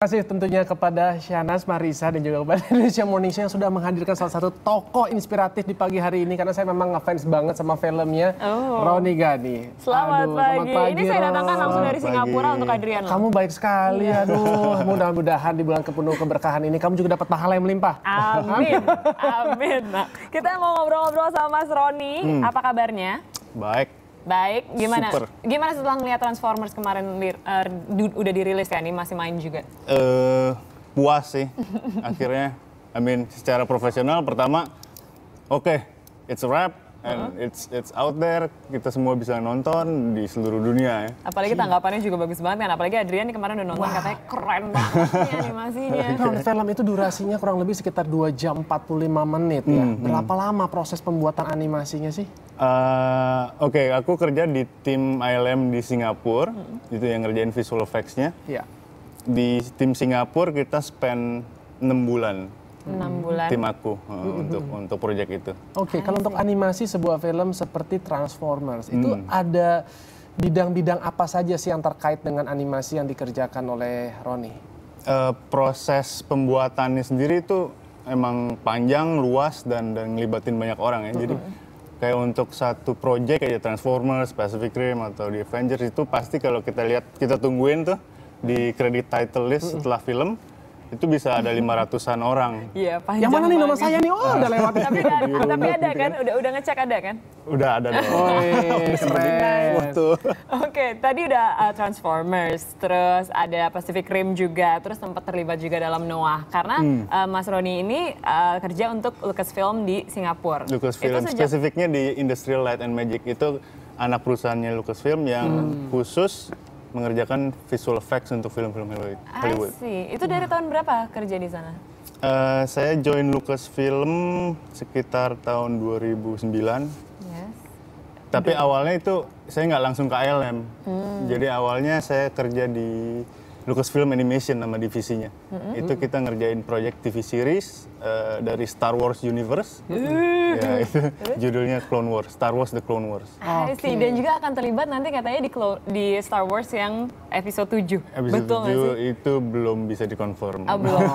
Terima kasih tentunya kepada Syanas Marisa dan juga kepada Indonesia Morning Show yang sudah menghadirkan salah satu tokoh inspiratif di pagi hari ini karena saya memang ngefans banget sama filmnya oh. Roni Gani. Selamat, aduh, pagi. selamat pagi. Ini saya datangkan langsung dari Singapura pagi. untuk Adrian. Kamu baik sekali, iya. aduh. Mudah-mudahan di bulan kepenuh keberkahan ini kamu juga dapat pahala yang melimpah. Amin, amin. Nah, kita mau ngobrol-ngobrol sama Mas Roni. Hmm. Apa kabarnya? Baik. Baik, gimana? Super. Gimana setelah melihat Transformers kemarin uh, udah dirilis ya nih masih main juga? Uh, puas sih akhirnya. I mean secara profesional pertama oke, okay, it's a wrap And uh-huh. it's it's out there, kita semua bisa nonton di seluruh dunia ya. Apalagi iya. tanggapannya juga bagus banget kan, apalagi Adrian nih kemarin udah nonton Wah. katanya keren banget animasinya. Kalau film itu durasinya kurang lebih sekitar 2 jam 45 menit ya. Hmm, Berapa hmm. lama proses pembuatan animasinya sih? Uh, Oke, okay, aku kerja di tim ILM di Singapura, hmm. itu yang ngerjain visual effects-nya. Yeah. Di tim Singapura kita spend 6 bulan enam hmm. bulan tim aku uh, mm-hmm. untuk untuk proyek itu. Oke, okay, kalau untuk animasi sebuah film seperti Transformers mm. itu hmm. ada bidang-bidang apa saja sih yang terkait dengan animasi yang dikerjakan oleh Roni? Uh, proses pembuatannya sendiri itu emang panjang, luas dan dan ngelibatin banyak orang ya. Mm-hmm. Jadi kayak untuk satu proyek kayak Transformers, Pacific Rim atau The Avengers itu pasti kalau kita lihat kita tungguin tuh di kredit title list setelah film itu bisa ada lima ratusan orang. Iya, panjang. Yang mana nih nomor saya nih? Oh, udah lewat. tapi ada, tapi ada gitu kan? kan? Udah udah ngecek ada kan? Udah ada dong. Oh, keren. Oke, tadi udah uh, Transformers, terus ada Pacific Rim juga, terus sempat terlibat juga dalam Noah karena hmm. uh, Mas Roni ini uh, kerja untuk Lucasfilm di Singapura. Lucasfilm itu sejak... spesifiknya di Industrial Light and Magic itu anak perusahaannya Lucasfilm yang hmm. khusus mengerjakan visual effects untuk film-film Hollywood. I see. Itu dari tahun berapa kerja di sana? Uh, saya join Lucasfilm sekitar tahun 2009. Yes. Tapi awalnya itu saya nggak langsung ke ILM. Hmm. Jadi awalnya saya kerja di film Animation nama divisinya. Mm-hmm. Itu kita ngerjain proyek TV series uh, dari Star Wars Universe. Mm-hmm. Ya, itu judulnya Clone Wars, Star Wars The Clone Wars. Ah, okay. dan juga akan terlibat nanti katanya di di Star Wars yang episode 7. Episode Betul 7 itu belum bisa dikonfirm. Oh, belum.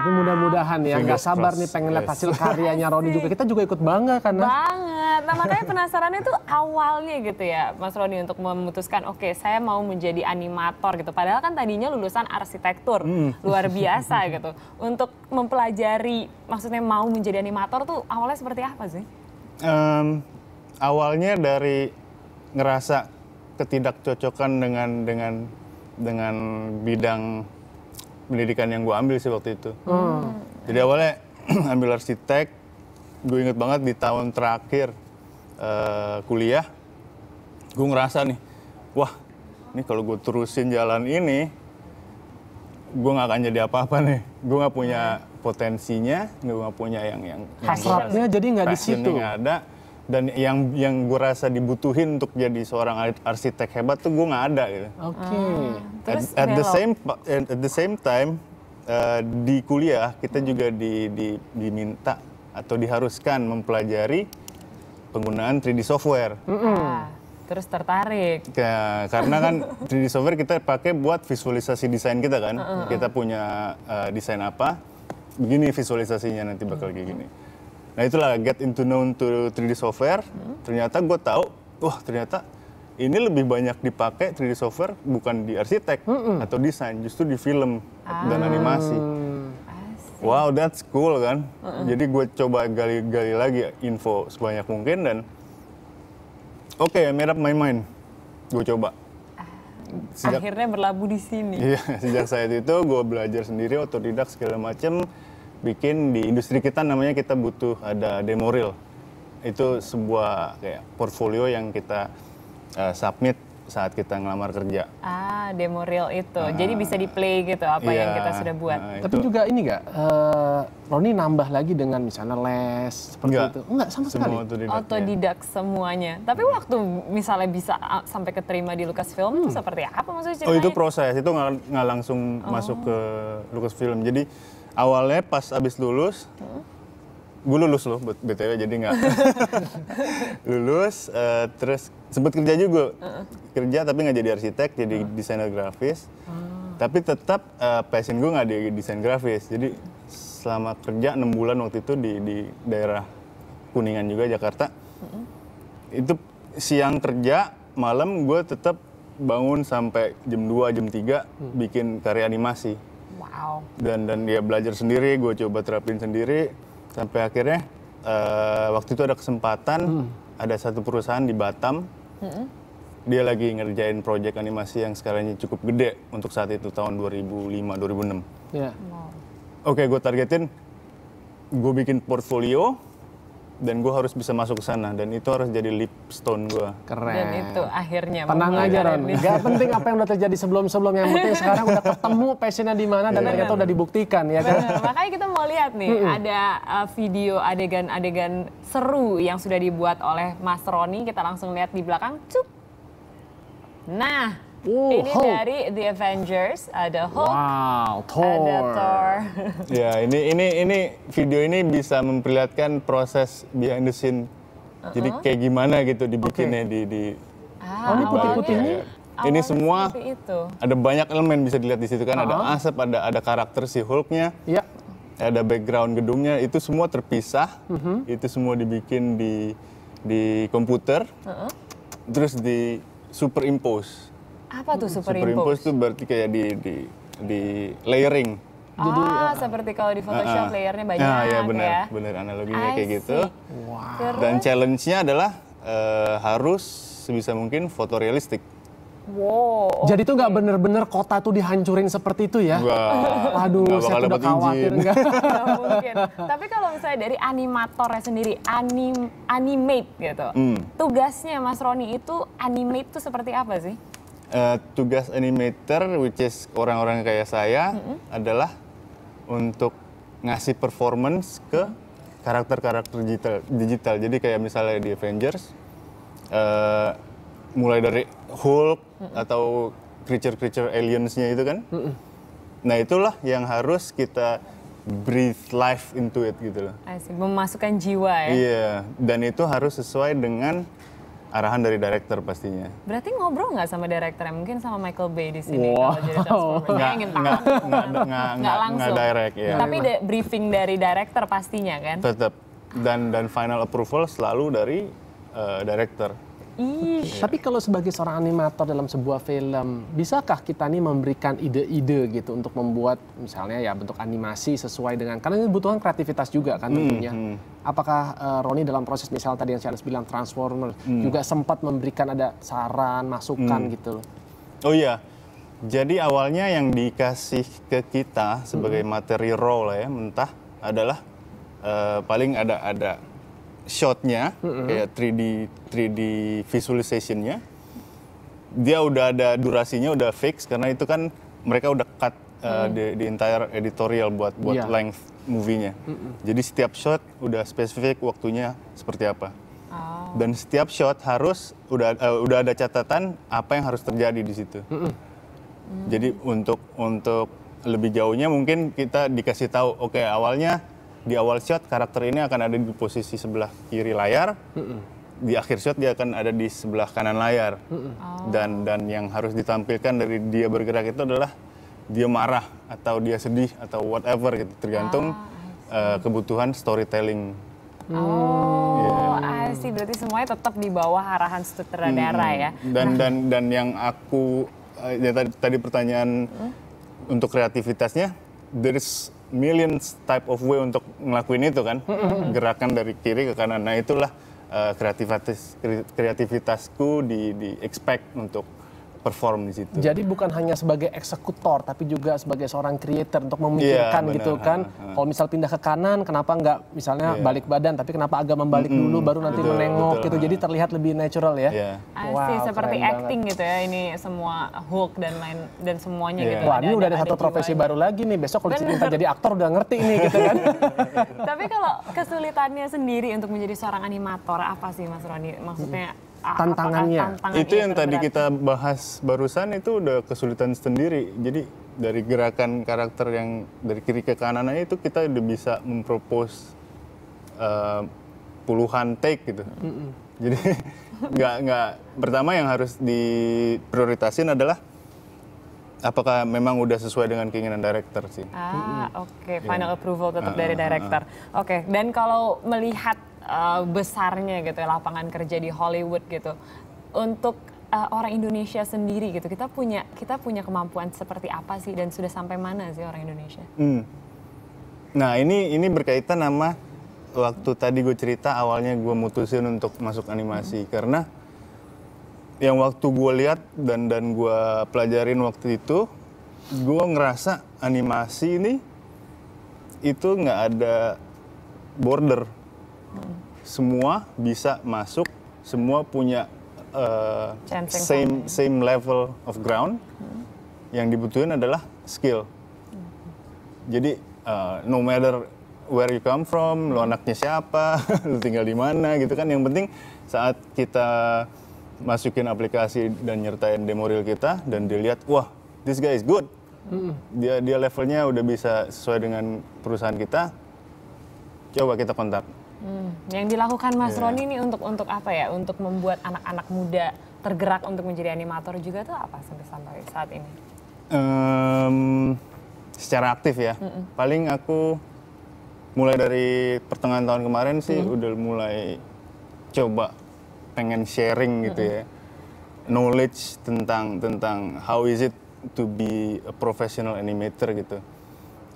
Tapi mudah-mudahan ya, nggak sabar nih pengen lihat hasil karyanya Roni juga. Kita juga ikut bangga karena Bang Nah makanya penasarannya tuh awalnya gitu ya Mas Roni untuk memutuskan oke okay, saya mau menjadi animator gitu. Padahal kan tadinya lulusan arsitektur hmm. luar biasa gitu. Untuk mempelajari maksudnya mau menjadi animator tuh awalnya seperti apa sih? Um, awalnya dari ngerasa ketidakcocokan dengan dengan dengan bidang pendidikan yang gue ambil sih waktu itu. Hmm. Jadi awalnya ambil arsitek, gue inget banget di tahun terakhir uh, kuliah, gue ngerasa nih, wah, ini kalau gue terusin jalan ini, gue gak akan jadi apa-apa nih. Gue gak punya potensinya, gue gak punya yang yang hasratnya jadi gak di situ. Gak ada dan yang yang gue rasa dibutuhin untuk jadi seorang arsitek hebat tuh gue nggak ada gitu. Oke. Ah, hmm. Okay. At, at the same at the same time uh, di kuliah kita juga di, di, diminta atau diharuskan mempelajari penggunaan 3D software. Mm -hmm. terus tertarik. Ya, karena kan 3D software kita pakai buat visualisasi desain kita kan. Mm -hmm. Kita punya uh, desain apa, begini visualisasinya nanti bakal kayak gini. Nah itulah get into known to 3D software. Mm -hmm. Ternyata gue tahu, wah ternyata ini lebih banyak dipakai 3D software bukan di arsitek mm -hmm. atau desain, justru di film ah. dan animasi wow hmm. that's cool kan uh-uh. jadi gue coba gali-gali lagi info sebanyak mungkin dan oke okay, merap main-main gue coba sejak, akhirnya berlabuh di sini iya sejak saat itu gue belajar sendiri otodidak segala macem bikin di industri kita namanya kita butuh ada demo reel itu sebuah kayak portfolio yang kita uh, submit saat kita ngelamar kerja. Ah, demo reel itu. Ah, Jadi bisa di-play gitu apa iya, yang kita sudah buat. Nah, Tapi juga ini gak uh, eh, Roni nambah lagi dengan misalnya les, seperti enggak, itu? Enggak, sama sekali. otodidak otodidak ya. semuanya. Tapi waktu misalnya bisa ah, sampai keterima di Lucasfilm hmm. itu seperti apa maksudnya ceritanya? Oh itu proses, itu nggak langsung oh. masuk ke Lucasfilm. Jadi awalnya pas habis lulus, hmm gue lulus loh btw jadi nggak lulus uh, terus sempet kerja juga uh -uh. kerja tapi nggak jadi arsitek jadi uh. desainer grafis uh. tapi tetap uh, passion gue nggak di desain grafis jadi selama kerja enam bulan waktu itu di di daerah kuningan juga Jakarta uh -uh. itu siang kerja malam gue tetap bangun sampai jam 2, jam 3 hmm. bikin karya animasi wow dan dan dia ya belajar sendiri gue coba terapin sendiri sampai akhirnya uh, waktu itu ada kesempatan hmm. ada satu perusahaan di Batam hmm. dia lagi ngerjain proyek animasi yang skalanya cukup gede untuk saat itu tahun 2005 2006 yeah. wow. oke okay, gue targetin gue bikin portfolio dan gue harus bisa masuk ke sana dan itu harus jadi lipstone gue keren dan itu akhirnya tenang aja Ron gak penting apa yang udah terjadi sebelum sebelum yang penting sekarang udah ketemu passionnya di mana dan ternyata udah dibuktikan ya kan Bener. makanya kita mau lihat nih hmm. ada uh, video adegan-adegan seru yang sudah dibuat oleh Mas Roni kita langsung lihat di belakang cuk nah ini Hulk. dari The Avengers ada Hulk, wow, Thor. ada Thor. ya ini ini ini video ini bisa memperlihatkan proses behind the scene. Uh -huh. Jadi uh-huh. kayak gimana gitu dibikinnya okay. di di. Ah, ini putih-putih ya. ini ini semua itu. ada banyak elemen bisa dilihat di situ kan uh -huh. ada uh-huh. asap ada ada karakter si Hulknya Yeah. ada background gedungnya itu semua terpisah uh -huh. itu semua dibikin di di komputer uh -huh. terus di superimpose apa tuh hmm, super, super impose? tuh berarti kayak di di di layering. Ah, Jadi, eh, seperti kalau di Photoshop uh, layernya ah, banyak uh, ya. benar, ya. benar analoginya I kayak gitu. see. gitu. Wow. Dan challenge-nya adalah uh, harus sebisa mungkin fotorealistik. Wow. Jadi tuh nggak bener-bener kota tuh dihancurin seperti itu ya? Wah. Aduh, gak saya udah khawatir nggak? mungkin. Tapi kalau misalnya dari animatornya sendiri, anim animate gitu, hmm. tugasnya Mas Roni itu animate tuh seperti apa sih? uh, tugas animator which is orang-orang kayak saya mm -hmm. adalah untuk ngasih performance ke karakter-karakter digital digital jadi kayak misalnya di Avengers uh, mulai dari Hulk mm -hmm. atau creature-creature aliensnya itu kan mm -hmm. nah itulah yang harus kita breathe life into it gitu loh Asik, memasukkan jiwa ya iya yeah. dan itu harus sesuai dengan arahan dari director pastinya. Berarti ngobrol nggak sama director ya? Mungkin sama Michael Bay di sini wow. kalau jadi Transformers. Nggak, Nggak langsung. Nggak direct ya. Tapi de briefing dari director pastinya kan? Tetap. Dan dan final approval selalu dari uh, director. Hmm. Okay. Tapi kalau sebagai seorang animator dalam sebuah film, bisakah kita nih memberikan ide-ide gitu untuk membuat misalnya ya bentuk animasi sesuai dengan karena ini butuhan kreativitas juga kan hmm, tentunya. Hmm, hmm. Apakah uh, Roni dalam proses misalnya tadi yang Charles bilang Transformer hmm. juga sempat memberikan ada saran, masukan hmm. gitu Oh iya. Jadi awalnya yang dikasih ke kita sebagai hmm. materi role ya, mentah adalah uh, paling ada ada shotnya mm -hmm. kayak 3D 3D visualizationnya dia udah ada durasinya udah fix karena itu kan mereka udah cut uh, mm. di, entire editorial buat buat yeah. length movie-nya. Mm hmm Jadi setiap shot udah spesifik waktunya seperti apa. Oh. Dan setiap shot harus udah uh, udah ada catatan apa yang harus terjadi di situ. Mm -mm. Jadi untuk untuk lebih jauhnya mungkin kita dikasih tahu oke okay, awalnya di awal shot karakter ini akan ada di posisi sebelah kiri layar. Mm -mm. Di akhir shot dia akan ada di sebelah kanan layar. Mm -mm. Oh. Dan dan yang harus ditampilkan dari dia bergerak itu adalah dia marah atau dia sedih atau whatever gitu tergantung ah, uh, kebutuhan storytelling. Hmm. Oh, yeah. Berarti semuanya tetap di bawah arahan sutradara hmm. ya. Dan nah. dan dan yang aku eh, ya tadi, tadi pertanyaan hmm? untuk kreativitasnya, there millions type of way untuk ngelakuin itu kan gerakan dari kiri ke kanan nah itulah uh, eh, kreativitas kreativitasku di di expect untuk perform di situ. Jadi bukan hanya sebagai eksekutor tapi juga sebagai seorang creator untuk memikirkan yeah, gitu kan. Kalau misal pindah ke kanan kenapa nggak misalnya yeah. balik badan tapi kenapa agak membalik mm, dulu baru nanti betul, menengok betul, gitu. Jadi terlihat lebih natural ya. Yeah. Iya. Wow, Asli, seperti acting banget. gitu ya ini semua hook dan lain dan semuanya yeah. gitu. Wah, ada, ini udah ada, ada satu profesi baru lagi nih. Besok kalau cerita jadi aktor udah ngerti nih gitu kan. tapi kalau kesulitannya sendiri untuk menjadi seorang animator apa sih Mas Roni? Maksudnya tantangannya. tantangannya itu yang tadi kita bahas barusan itu udah kesulitan sendiri jadi dari gerakan karakter yang dari kiri ke kanan itu kita udah bisa mempropos uh, eh, puluhan take gitu mm -mm. jadi nggak nggak pertama yang harus diprioritaskan adalah apakah memang udah sesuai dengan keinginan director sih. Ah, oke, okay. Iya. final yeah. approval tetap uh, dari ah, director. Ah. Oke, okay. dan kalau melihat Eh, besarnya gitu ya, lapangan kerja di Hollywood gitu untuk uh, orang Indonesia sendiri gitu kita punya kita punya kemampuan seperti apa sih dan sudah sampai mana sih orang Indonesia? Hmm. Nah ini ini berkaitan sama waktu tadi gue cerita awalnya gue mutusin untuk masuk animasi hmm. karena yang waktu gue lihat dan dan gue pelajarin waktu itu gue ngerasa animasi ini itu nggak ada border semua bisa masuk, semua punya uh, same ya. same level of ground. Hmm. Yang dibutuhin adalah skill. Hmm. Jadi uh, no matter where you come from, lo anaknya siapa, lo tinggal di mana gitu kan. Yang penting saat kita masukin aplikasi dan nyertain demo reel kita dan dilihat, wah, this guy is good. Hmm. Dia dia levelnya udah bisa sesuai dengan perusahaan kita. Coba kita kontak. Hmm. Yang dilakukan Mas yeah. Roni ini untuk untuk apa ya? Untuk membuat anak-anak muda tergerak untuk menjadi animator juga tuh apa sampai sampai saat ini? Um, secara aktif ya. Mm -mm. Paling aku mulai dari pertengahan tahun kemarin sih mm. udah mulai coba pengen sharing gitu mm hmm ya hmm. knowledge tentang tentang how is it to be a professional animator gitu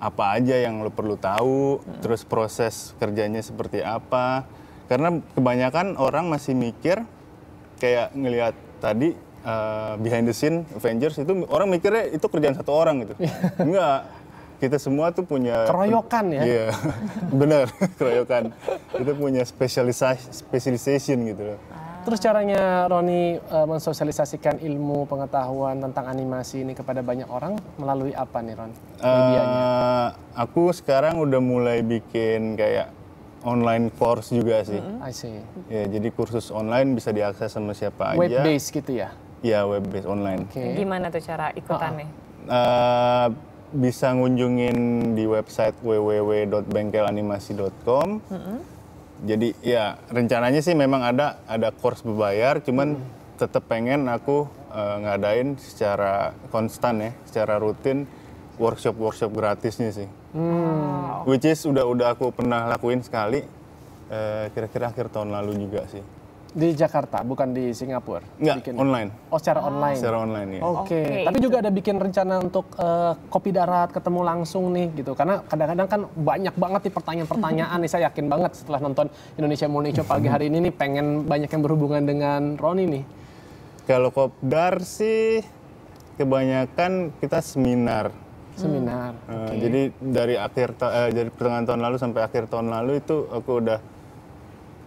apa aja yang lo perlu tahu, hmm. terus proses kerjanya seperti apa. Karena kebanyakan orang masih mikir kayak ngelihat tadi uh, behind the scene Avengers itu orang mikirnya itu kerjaan satu orang gitu. Iya. Enggak. Kita semua tuh punya keroyokan ya. Iya. bener, keroyokan. Kita punya specialization specialization gitu loh. Ah. Terus caranya Roni uh, mensosialisasikan ilmu pengetahuan tentang animasi ini kepada banyak orang melalui apa nih Ron? Eh, Medianya? Uh, aku sekarang udah mulai bikin kayak online course juga sih. Mm -hmm. I see. Ya, jadi kursus online bisa diakses sama siapa web aja. Web based gitu ya? Iya, web based online. Okay. Gimana tuh cara ikutannya? Uh, uh, bisa ngunjungin di website www.bengkelanimasi.com. Mm -hmm. Jadi ya rencananya sih memang ada ada course berbayar, cuman mm. tetap pengen aku uh, ngadain secara konstan ya, secara rutin workshop workshop gratisnya sih. Hmm. Which is udah udah aku pernah lakuin sekali eh, kira-kira uh, akhir tahun lalu juga sih. Di Jakarta, bukan di Singapura. Nggak, bikin. online. Oh, secara ah. online. Secara online ya. Oke. Okay. okay. Tapi juga ada bikin rencana untuk uh, kopi darat ketemu langsung nih gitu. Karena kadang-kadang kan banyak banget nih pertanyaan-pertanyaan nih. Saya yakin banget setelah nonton Indonesia Morning Show pagi hari ini nih pengen banyak yang berhubungan dengan Roni nih. Kalau kopdar sih kebanyakan kita seminar seminar. Uh, hmm. okay. Ah, jadi dari akhir uh, dari pertengahan tahun lalu sampai akhir tahun lalu itu aku udah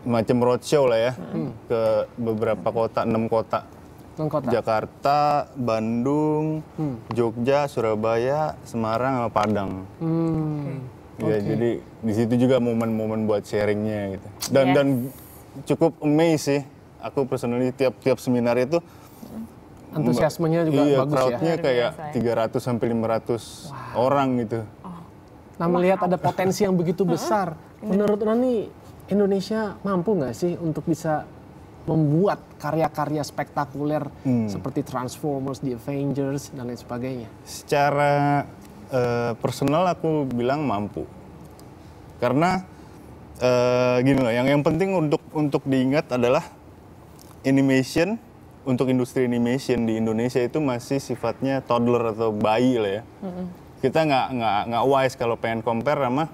macam roadshow lah ya hmm. ke beberapa kota enam kota. kota. Jakarta, Bandung, hmm. Jogja, Surabaya, Semarang, sama Padang. Hmm. Ya okay. jadi di situ juga momen-momen buat sharingnya gitu. Dan yes. dan cukup amazing sih aku personally tiap-tiap seminar itu antusiasmenya juga iya, bagus ya. crowdnya ya. kayak 300 sampai 500 wow. orang gitu. Nah, melihat ada potensi yang begitu besar, iya. menurut Nani Indonesia mampu nggak sih untuk bisa membuat karya-karya spektakuler hmm. seperti Transformers, The Avengers dan lain sebagainya? Secara uh, personal aku bilang mampu. Karena uh, gini loh, yang yang penting untuk untuk diingat adalah animation untuk industri animation di Indonesia itu masih sifatnya toddler atau bayi lah ya. Mm -hmm. Kita nggak nggak nggak wise kalau pengen compare sama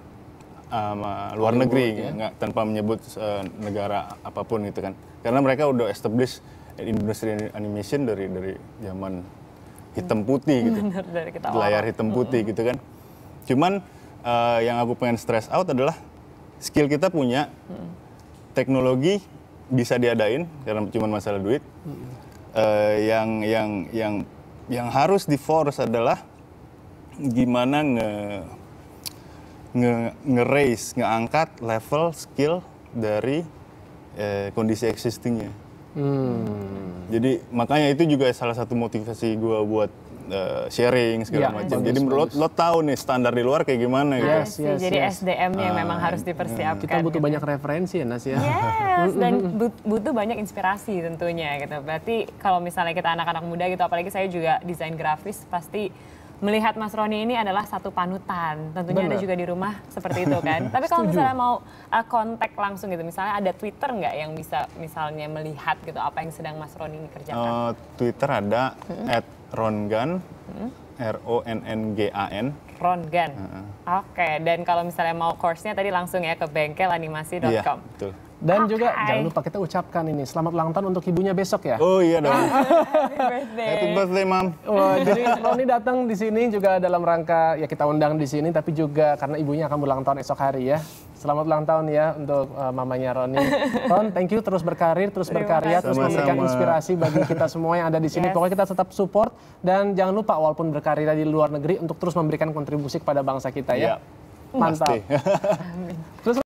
sama luar Hollywood, negeri ya. nggak tanpa menyebut uh, negara apapun gitu kan. Karena mereka udah establish industri animation dari dari zaman hitam mm. putih gitu. Bener, dari Layar hitam putih mm -hmm. gitu kan. Cuman uh, yang aku pengen stress out adalah skill kita punya, mm -hmm. teknologi bisa diadain karena cuma masalah duit. Mm -hmm uh, yang yang yang yang harus di force adalah gimana nge nge nge raise ngeangkat level skill dari eh, kondisi existingnya. Hmm. Jadi makanya itu juga salah satu motivasi gue buat uh, sharing segala ya, macam. Jadi menurut lo, lo tahu nih standar di luar kayak gimana iya gitu? yes, gitu. Yes, yes, Jadi SDM yang uh, memang ah, harus iya. dipersiapkan. Kita butuh gitu. banyak referensi ya Nas ya. Yes, dan butuh banyak inspirasi tentunya gitu. Berarti kalau misalnya kita anak-anak muda gitu apalagi saya juga desain grafis pasti melihat Mas Roni ini adalah satu panutan. Tentunya Bener. ada juga di rumah seperti itu kan. Tapi kalau misalnya mau uh, kontak langsung gitu, misalnya ada Twitter nggak yang bisa misalnya melihat gitu apa yang sedang Mas Roni ini kerjakan? Uh, Twitter ada hmm. at rongan, hmm. R O N N G A N. Rongan. Uh -huh. Oke, okay. dan kalau misalnya mau course-nya tadi langsung ya ke bengkelanimasi.com. Iya, betul. Dan okay. juga jangan lupa kita ucapkan ini selamat ulang tahun untuk ibunya besok ya. Oh iya dong. Happy birthday. Happy birthday, Mam. Wah, jadi Roni datang di sini juga dalam rangka ya kita undang di sini tapi juga karena ibunya akan ulang tahun esok hari ya. Selamat ulang tahun ya untuk uh, mamanya Roni. Ron, thank you terus berkarir, terus berkarya, terus memberikan inspirasi bagi kita semua yang ada di sini. Yes. Pokoknya kita tetap support dan jangan lupa walaupun berkarir di luar negeri untuk terus memberikan kontribusi kepada bangsa kita ya. Yeah. Mantap. terus